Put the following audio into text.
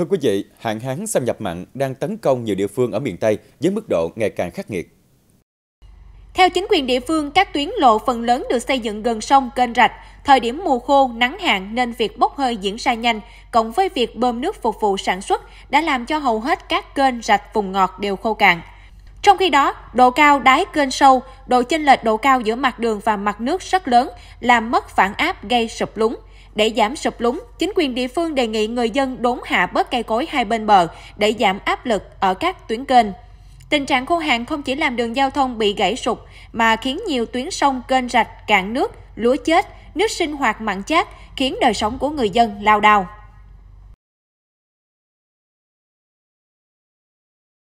Thưa quý vị, hạn hán xâm nhập mặn đang tấn công nhiều địa phương ở miền Tây với mức độ ngày càng khắc nghiệt. Theo chính quyền địa phương, các tuyến lộ phần lớn được xây dựng gần sông, kênh rạch. Thời điểm mùa khô, nắng hạn nên việc bốc hơi diễn ra nhanh, cộng với việc bơm nước phục vụ sản xuất đã làm cho hầu hết các kênh rạch vùng ngọt đều khô cạn. Trong khi đó, độ cao đáy kênh sâu, độ chênh lệch độ cao giữa mặt đường và mặt nước rất lớn, làm mất phản áp gây sụp lún. Để giảm sụp lún, chính quyền địa phương đề nghị người dân đốn hạ bớt cây cối hai bên bờ để giảm áp lực ở các tuyến kênh. Tình trạng khô hạn không chỉ làm đường giao thông bị gãy sụp mà khiến nhiều tuyến sông, kênh rạch, cạn nước, lúa chết, nước sinh hoạt mặn chát, khiến đời sống của người dân lao đao.